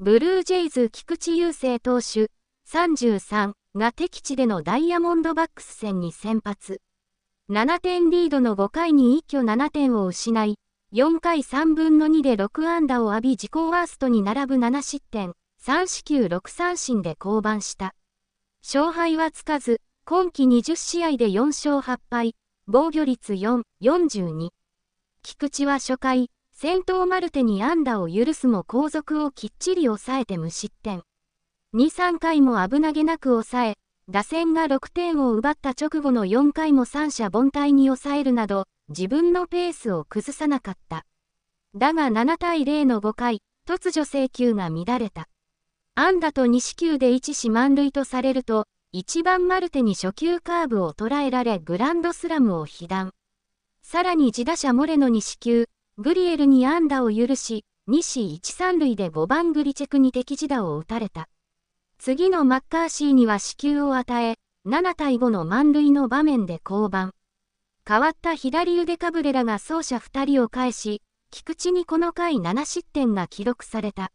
ブルージェイズ菊池雄星投手33が敵地でのダイヤモンドバックス戦に先発。7点リードの5回に一挙7点を失い、4回3分の2で6安打を浴び自己ワーストに並ぶ7失点、3四球6三振で降板した。勝敗はつかず、今季20試合で4勝8敗、防御率4、42。菊池は初回、先頭マルテに安打を許すも後続をきっちり抑えて無失点。2、3回も危なげなく抑え、打線が6点を奪った直後の4回も三者凡退に抑えるなど、自分のペースを崩さなかった。だが7対0の5回、突如制球が乱れた。安打と2四球で1死満塁とされると、1番マルテに初球カーブを捉えられグランドスラムを被弾。さらに自打者モレノ西四球、グリエルに安打を許し、西一三塁で5番グリチェクに敵地打を打たれた。次のマッカーシーには支給を与え、7対5の満塁の場面で降板。変わった左腕カブレラが走者2人を返し、菊池にこの回7失点が記録された。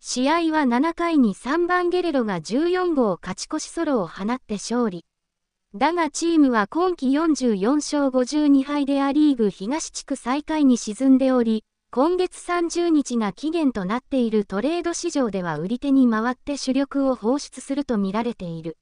試合は7回に3番ゲレロが14号勝ち越しソロを放って勝利。だがチームは今季44勝52敗でア・リーグ東地区最下位に沈んでおり、今月30日が期限となっているトレード市場では売り手に回って主力を放出するとみられている。